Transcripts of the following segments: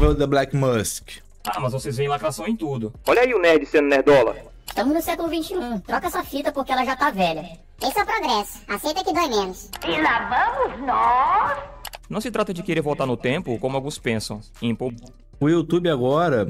ver The Black Musk. Ah, mas vocês veem lacração em tudo. Olha aí o nerd sendo nerdola. Estamos no século XXI. Troca essa fita porque ela já tá velha. Esse é o progresso. Aceita que dói menos. E lá vamos nós! Não se trata de querer voltar no tempo, como alguns pensam. Impor... O YouTube agora,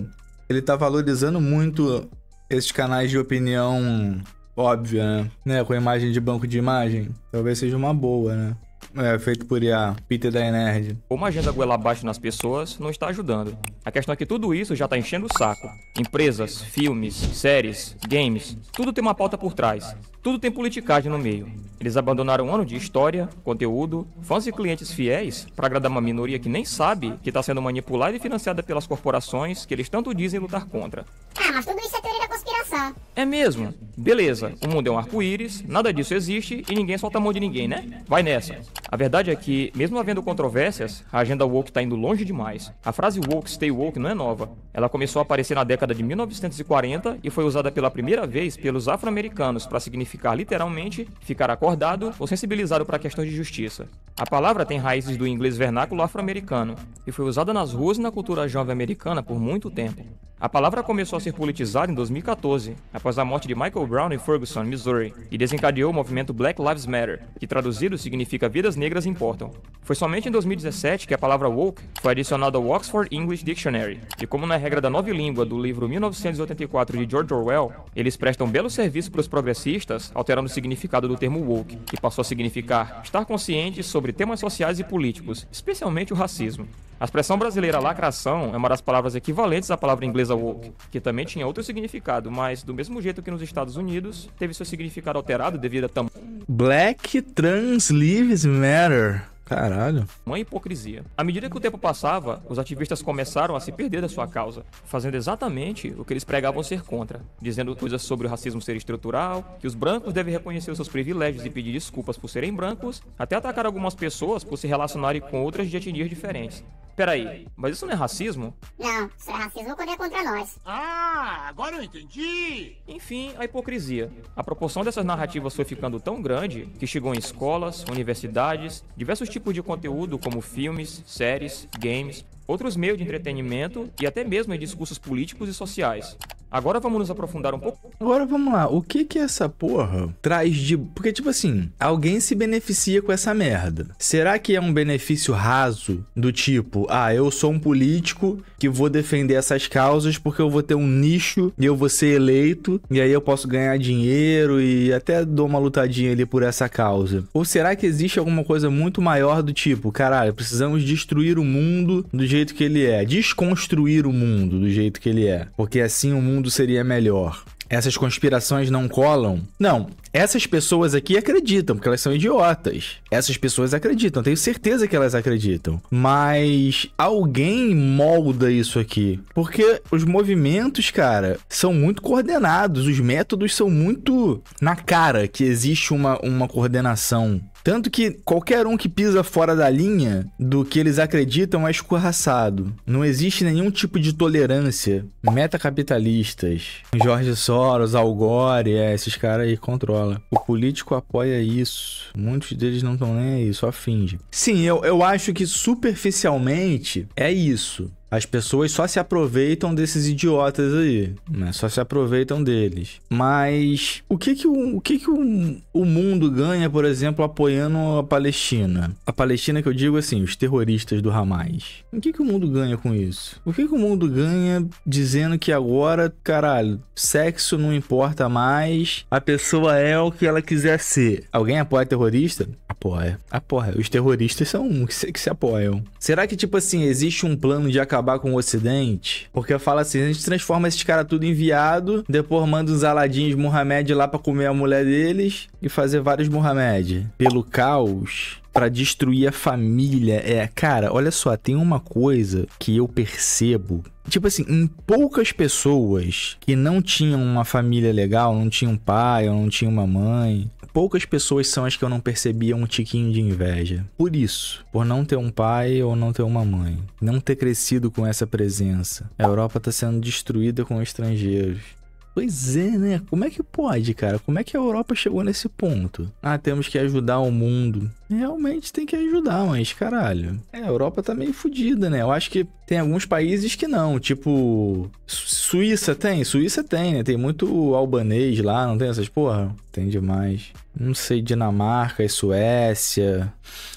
ele tá valorizando muito esses canais de opinião óbvia, né? Com imagem de banco de imagem. Talvez seja uma boa, né? é, feito por IA, Peter da Nerd. Como a agenda goela abaixo nas pessoas não está ajudando. A questão é que tudo isso já está enchendo o saco. Empresas, filmes, séries, games, tudo tem uma pauta por trás. Tudo tem politicagem no meio. Eles abandonaram um ano de história, conteúdo, fãs e clientes fiéis para agradar uma minoria que nem sabe que está sendo manipulada e financiada pelas corporações que eles tanto dizem lutar contra. Ah, mas tudo isso é teoria da conspiração passar. É mesmo? Beleza, o mundo é um arco-íris, nada disso existe e ninguém solta a mão de ninguém, né? Vai nessa. A verdade é que, mesmo havendo controvérsias, a agenda woke tá indo longe demais. A frase woke, stay woke não é nova. Ela começou a aparecer na década de 1940 e foi usada pela primeira vez pelos afro-americanos para significar literalmente ficar acordado ou sensibilizado para questões de justiça. A palavra tem raízes do inglês vernáculo afro-americano e foi usada nas ruas e na cultura jovem americana por muito tempo. A palavra começou a ser politizada em 2014, após a morte de Michael Brown em Ferguson, Missouri, e desencadeou o movimento Black Lives Matter, que traduzido significa Vidas Negras Importam. Foi somente em 2017 que a palavra woke foi adicionada ao Oxford English Dictionary, e como na é regra da nova língua do livro 1984 de George Orwell, eles prestam belo serviço para os progressistas, alterando o significado do termo woke, que passou a significar estar consciente sobre temas sociais e políticos, especialmente o racismo. A expressão brasileira lacração é uma das palavras equivalentes à palavra inglesa woke, que também tinha outro significado, mas do mesmo jeito que nos Estados Unidos, teve seu significado alterado devido a tam Black Trans Lives Matter. Caralho. Uma hipocrisia. À medida que o tempo passava, os ativistas começaram a se perder da sua causa, fazendo exatamente o que eles pregavam ser contra, dizendo coisas sobre o racismo ser estrutural, que os brancos devem reconhecer os seus privilégios e pedir desculpas por serem brancos, até atacar algumas pessoas por se relacionarem com outras de etnias diferentes. Peraí, mas isso não é racismo? Não, isso é racismo quando é contra nós. Ah, agora eu entendi! Enfim, a hipocrisia. A proporção dessas narrativas foi ficando tão grande que chegou em escolas, universidades, diversos tipos de conteúdo como filmes, séries, games, outros meios de entretenimento e até mesmo em discursos políticos e sociais. Agora vamos nos aprofundar um pouco. Agora vamos lá. O que que essa porra traz de. Porque, tipo assim, alguém se beneficia com essa merda. Será que é um benefício raso do tipo, ah, eu sou um político que vou defender essas causas porque eu vou ter um nicho e eu vou ser eleito e aí eu posso ganhar dinheiro e até dou uma lutadinha ali por essa causa? Ou será que existe alguma coisa muito maior do tipo, caralho, precisamos destruir o mundo do jeito que ele é, desconstruir o mundo do jeito que ele é? Porque assim o mundo mundo seria melhor essas conspirações não colam. Não, essas pessoas aqui acreditam, porque elas são idiotas. Essas pessoas acreditam, tenho certeza que elas acreditam. Mas alguém molda isso aqui. Porque os movimentos, cara, são muito coordenados, os métodos são muito na cara que existe uma, uma coordenação tanto que qualquer um que pisa fora da linha do que eles acreditam é escorraçado. Não existe nenhum tipo de tolerância. Metacapitalistas, Jorge Soros, Al Gore, é, esses caras aí controla. O político apoia isso. Muitos deles não estão nem aí, só finge. Sim, eu, eu acho que superficialmente é isso. As pessoas só se aproveitam desses idiotas aí, né? Só se aproveitam deles. Mas o que que o, o, que que o, o mundo ganha, por exemplo, apoiando a Palestina? A Palestina que eu digo assim, os terroristas do Hamas. O que que o mundo ganha com isso? O que que o mundo ganha dizendo que agora, caralho, sexo não importa mais, a pessoa é o que ela quiser ser? Alguém apoia terrorista? Apoia. Apoia. Os terroristas são que se, que se apoiam. Será que tipo assim, existe um plano de acabar acabar com o Ocidente? Porque fala assim, a gente transforma esses caras tudo em viado, depois manda os aladins Muhammad lá pra comer a mulher deles e fazer vários Muhammad. Pelo caos, para destruir a família. É, cara, olha só, tem uma coisa que eu percebo. Tipo assim, em poucas pessoas que não tinham uma família legal, não tinham um pai ou não tinham uma mãe, poucas pessoas são as que eu não percebia um tiquinho de inveja. Por isso, por não ter um pai ou não ter uma mãe, não ter crescido com essa presença. A Europa tá sendo destruída com estrangeiros. Pois é, né? Como é que pode, cara? Como é que a Europa chegou nesse ponto? Ah, temos que ajudar o mundo. Realmente tem que ajudar, mas caralho. É, a Europa tá meio fodida, né? Eu acho que tem alguns países que não, tipo. Suíça tem, Suíça tem, né? Tem muito albanês lá, não tem essas porra? Tem demais. Não sei, Dinamarca e é Suécia.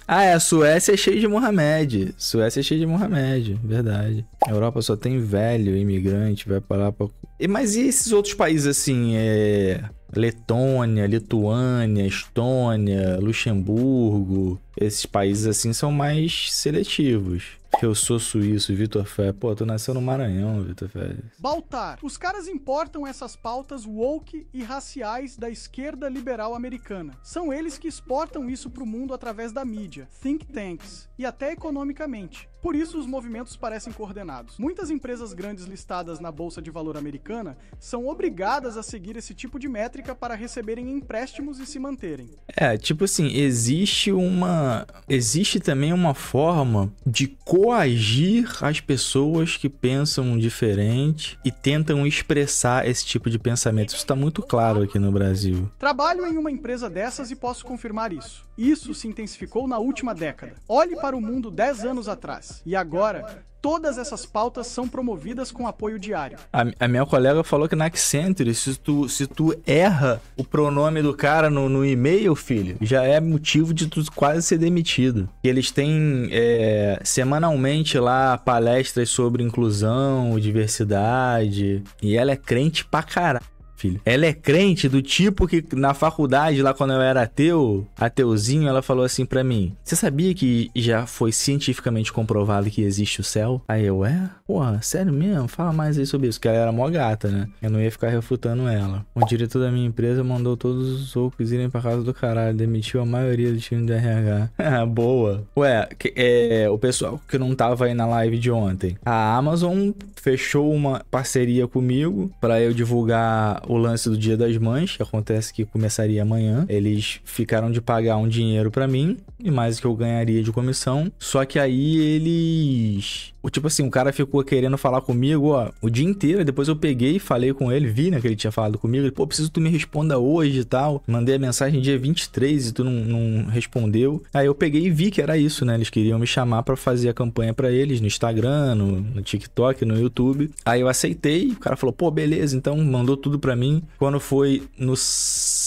Ah, é, a Suécia é cheia de Mohamed. Suécia é cheia de Mohamed, verdade. A Europa só tem velho imigrante, vai parar pra. Mas e esses outros países assim? É... Letônia, Lituânia, Estônia, Luxemburgo. Esses países assim são mais seletivos. Eu sou suíço, Vitor Fé. Pô, tu nasceu no Maranhão, Vitor Fé. Baltar. Os caras importam essas pautas woke e raciais da esquerda liberal americana. São eles que exportam isso pro mundo através da mídia, think tanks e até economicamente. Por isso, os movimentos parecem coordenados. Muitas empresas grandes listadas na Bolsa de Valor americana são obrigadas a seguir esse tipo de métrica para receberem empréstimos e se manterem. É, tipo assim, existe uma. Existe também uma forma de coagir as pessoas que pensam diferente e tentam expressar esse tipo de pensamento. Isso está muito claro aqui no Brasil. Trabalho em uma empresa dessas e posso confirmar isso. Isso se intensificou na última década. Olhe para o mundo 10 anos atrás. E agora, todas essas pautas são promovidas com apoio diário. A, a minha colega falou que na Accenture, se tu, se tu erra o pronome do cara no, no e-mail, filho, já é motivo de tu quase ser demitido. Eles têm é, semanalmente lá palestras sobre inclusão, diversidade, e ela é crente pra caralho filho. Ela é crente do tipo que na faculdade, lá quando eu era ateu, ateuzinho, ela falou assim para mim: Você sabia que já foi cientificamente comprovado que existe o céu? Aí eu, é? Porra, sério mesmo? Fala mais aí sobre isso, que ela era mó gata, né? Eu não ia ficar refutando ela. O diretor da minha empresa mandou todos os outros irem pra casa do caralho, demitiu a maioria do time do RH. Boa. Ué, que, é, o pessoal que não tava aí na live de ontem. A Amazon fechou uma parceria comigo para eu divulgar o lance do Dia das Mães, que acontece que começaria amanhã. Eles ficaram de pagar um dinheiro para mim e mais que eu ganharia de comissão. Só que aí eles. Tipo assim, o cara ficou querendo falar comigo, ó, o dia inteiro. Depois eu peguei, e falei com ele, vi, né, que ele tinha falado comigo. Ele, pô, preciso que tu me responda hoje e tal. Mandei a mensagem dia 23 e tu não, não respondeu. Aí eu peguei e vi que era isso, né? Eles queriam me chamar para fazer a campanha para eles no Instagram, no, no, TikTok, no YouTube. Aí eu aceitei, o cara falou, pô, beleza, então mandou tudo para mim. Quando foi no,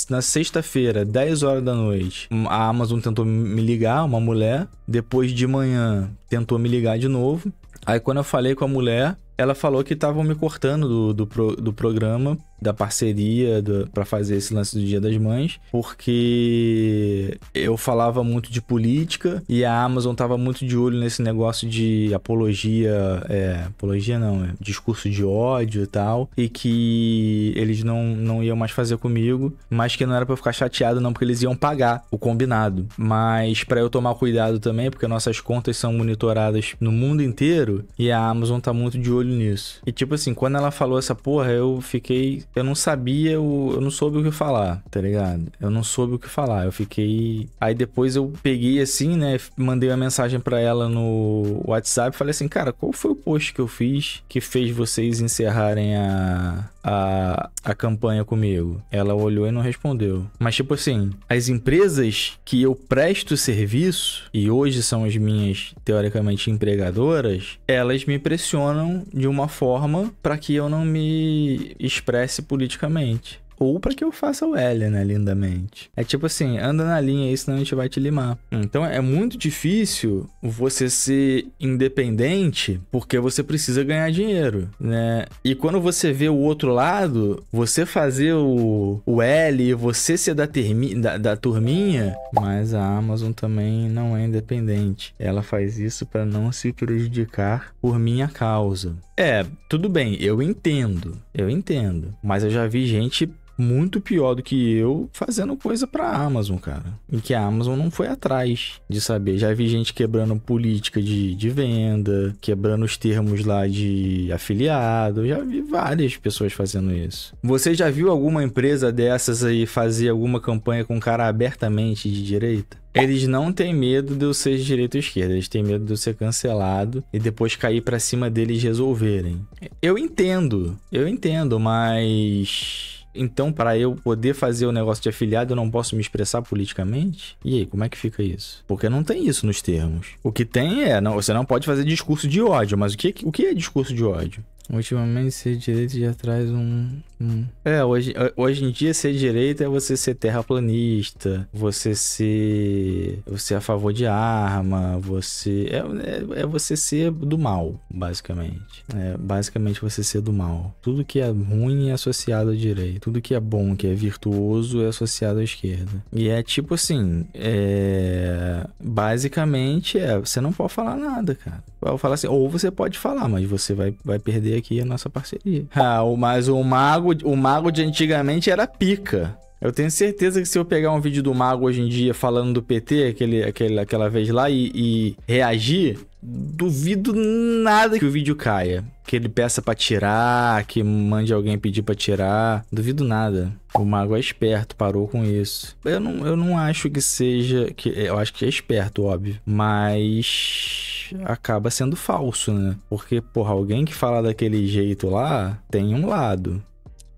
na sexta-feira, 10 horas da noite, a Amazon tentou me ligar, uma mulher. Depois de manhã, tentou me ligar de novo. Aí quando eu falei com a mulher, ela falou que estavam me cortando do, do, pro, do programa da parceria para fazer esse lance do Dia das Mães, porque eu falava muito de política e a Amazon tava muito de olho nesse negócio de apologia, é, apologia não, é, discurso de ódio e tal, e que eles não, não iam mais fazer comigo, mas que não era para ficar chateado não, porque eles iam pagar o combinado. Mas para eu tomar cuidado também, porque nossas contas são monitoradas no mundo inteiro e a Amazon tá muito de olho nisso. E tipo assim, quando ela falou essa porra, eu fiquei eu não sabia, o, eu não soube o que falar, tá ligado? Eu não soube o que falar. Eu fiquei. Aí depois eu peguei assim, né? Mandei uma mensagem para ela no WhatsApp. Falei assim, cara, qual foi o post que eu fiz que fez vocês encerrarem a, a, a campanha comigo. Ela olhou e não respondeu. Mas, tipo assim, as empresas que eu presto serviço, e hoje são as minhas, teoricamente, empregadoras, elas me pressionam de uma forma para que eu não me expresse politicamente ou para que eu faça o L, né, lindamente. É tipo assim, anda na linha aí, senão a gente vai te limar. Então é muito difícil você ser independente porque você precisa ganhar dinheiro, né? E quando você vê o outro lado, você fazer o, o L, você ser da, termi, da, da turminha, mas a Amazon também não é independente. Ela faz isso para não se prejudicar por minha causa. É, tudo bem, eu entendo, eu entendo. Mas eu já vi gente muito pior do que eu fazendo coisa para a Amazon, cara. E que a Amazon não foi atrás de saber. Já vi gente quebrando política de, de venda, quebrando os termos lá de afiliado. Já vi várias pessoas fazendo isso. Você já viu alguma empresa dessas aí fazer alguma campanha com um cara abertamente de direita? Eles não têm medo de eu ser de direita ou esquerda, eles têm medo de eu ser cancelado e depois cair para cima deles resolverem. Eu entendo, eu entendo, mas então, para eu poder fazer o negócio de afiliado, eu não posso me expressar politicamente? E aí, como é que fica isso? Porque não tem isso nos termos. O que tem é, não, você não pode fazer discurso de ódio, mas o que, o que é discurso de ódio? Ultimamente, ser direito já traz um, um. É, hoje, hoje em dia, ser direito é você ser terraplanista, você ser. Você é a favor de arma, você. É, é, é, você ser do mal, basicamente. É basicamente você ser do mal. Tudo que é ruim é associado à direita. Tudo que é bom, que é virtuoso, é associado à esquerda. E é tipo assim: é... basicamente, é, você não pode falar nada, cara. Ou falar assim, ou você pode falar, mas você vai, vai perder fazer aqui a nossa parceria. Ah, mas o mago, o mago de antigamente era pica. Eu tenho certeza que se eu pegar um vídeo do Mago hoje em dia falando do PT, aquele, aquele, aquela vez lá, e, e reagir, duvido nada que o vídeo caia que ele peça para tirar, que mande alguém pedir para tirar. Duvido nada. O mago é esperto, parou com isso. Eu não, eu não acho que seja. que é, Eu acho que é esperto, óbvio. Mas acaba sendo falso, né? Porque, porra, alguém que fala daquele jeito lá tem um lado.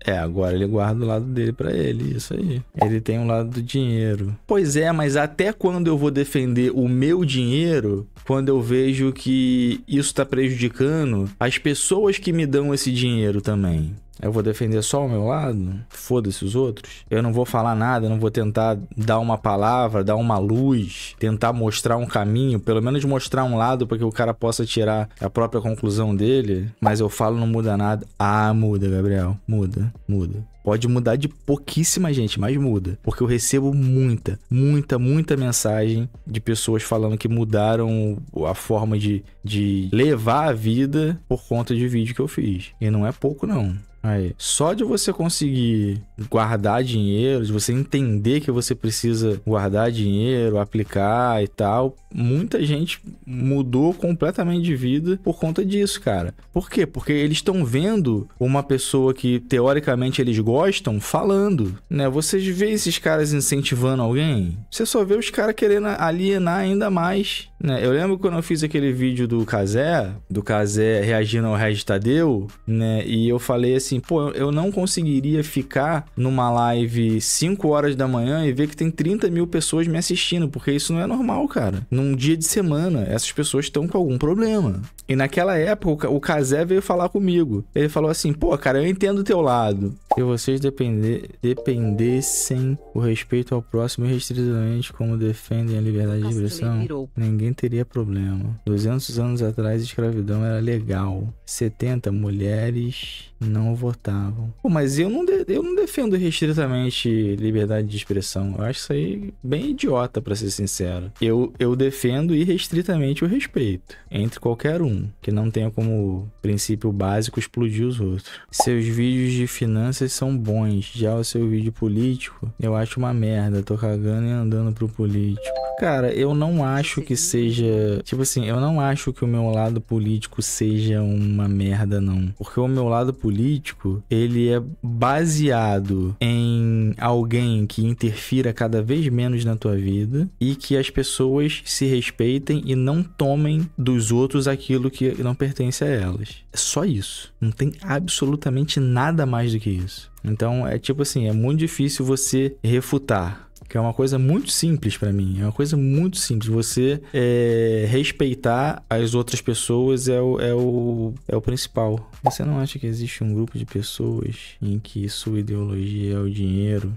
É, agora ele guarda o lado dele para ele, isso aí. Ele tem um lado do dinheiro. Pois é, mas até quando eu vou defender o meu dinheiro quando eu vejo que isso está prejudicando as pessoas que me dão esse dinheiro também? Eu vou defender só o meu lado? Foda-se os outros? Eu não vou falar nada, não vou tentar dar uma palavra, dar uma luz, tentar mostrar um caminho, pelo menos mostrar um lado para que o cara possa tirar a própria conclusão dele. Mas eu falo, não muda nada. Ah, muda, Gabriel. Muda, muda. Pode mudar de pouquíssima gente, mas muda. Porque eu recebo muita, muita, muita mensagem de pessoas falando que mudaram a forma de, de levar a vida por conta de vídeo que eu fiz. E não é pouco, não. Aí, só de você conseguir guardar dinheiro, de você entender que você precisa guardar dinheiro, aplicar e tal, muita gente mudou completamente de vida por conta disso, cara. Por quê? Porque eles estão vendo uma pessoa que teoricamente eles gostam falando, né? Vocês vê esses caras incentivando alguém, você só vê os caras querendo alienar ainda mais, né? Eu lembro quando eu fiz aquele vídeo do Kazé, do Kazé reagindo ao Regis Tadeu, né? E eu falei assim, assim, pô, eu não conseguiria ficar numa live 5 horas da manhã e ver que tem 30 mil pessoas me assistindo, porque isso não é normal, cara. Num dia de semana, essas pessoas estão com algum problema. E naquela época, o Kazé veio falar comigo. Ele falou assim: pô, cara, eu entendo o teu lado. Se vocês depender, dependessem o respeito ao próximo restritamente como defendem a liberdade de expressão, ninguém teria problema. 200 anos atrás, escravidão era legal. 70, mulheres não votavam. Pô, mas eu não, de, eu não defendo restritamente liberdade de expressão. Eu acho isso aí bem idiota, para ser sincero. Eu, eu defendo irrestritamente o respeito entre qualquer um, que não tenha como princípio básico explodir os outros. Seus vídeos de finanças são bons, já o seu vídeo político eu acho uma merda. Tô cagando e andando pro político. Cara, eu não acho que seja. Tipo assim, eu não acho que o meu lado político seja uma merda, não. Porque o meu lado político político, ele é baseado em alguém que interfira cada vez menos na tua vida e que as pessoas se respeitem e não tomem dos outros aquilo que não pertence a elas. É só isso. Não tem absolutamente nada mais do que isso. Então é tipo assim, é muito difícil você refutar que é uma coisa muito simples para mim. É uma coisa muito simples. Você é, respeitar as outras pessoas é o, é, o, é o principal. Você não acha que existe um grupo de pessoas em que sua ideologia é o dinheiro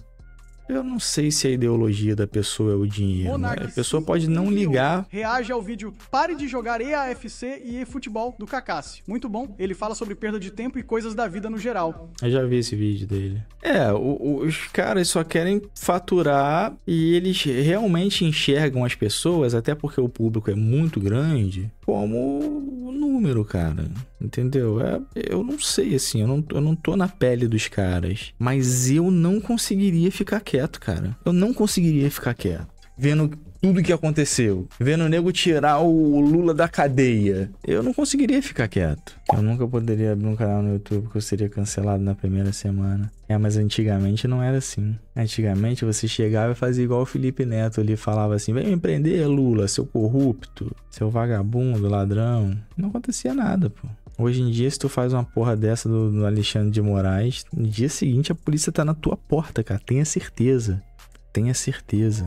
eu não sei se a ideologia da pessoa é o dinheiro. Né? A pessoa pode não ligar. Reage ao vídeo Pare de jogar EAFC e futebol do Cacace. Muito bom. Ele fala sobre perda de tempo e coisas da vida no geral. Eu já vi esse vídeo dele. É, os caras só querem faturar e eles realmente enxergam as pessoas, até porque o público é muito grande, como número, cara. Entendeu? É, eu não sei, assim, eu não, eu não tô na pele dos caras. Mas eu não conseguiria ficar quieto, cara. Eu não conseguiria ficar quieto. Vendo tudo que aconteceu, vendo o nego tirar o Lula da cadeia, eu não conseguiria ficar quieto. Eu nunca poderia abrir um canal no YouTube que eu seria cancelado na primeira semana. É, mas antigamente não era assim. Antigamente você chegava e fazia igual o Felipe Neto ali, falava assim: vem me prender, Lula, seu corrupto, seu vagabundo, ladrão. Não acontecia nada, pô. Hoje em dia, se tu faz uma porra dessa do, do, Alexandre de Moraes, no dia seguinte a polícia tá na tua porta, cara. Tenha certeza. Tenha certeza.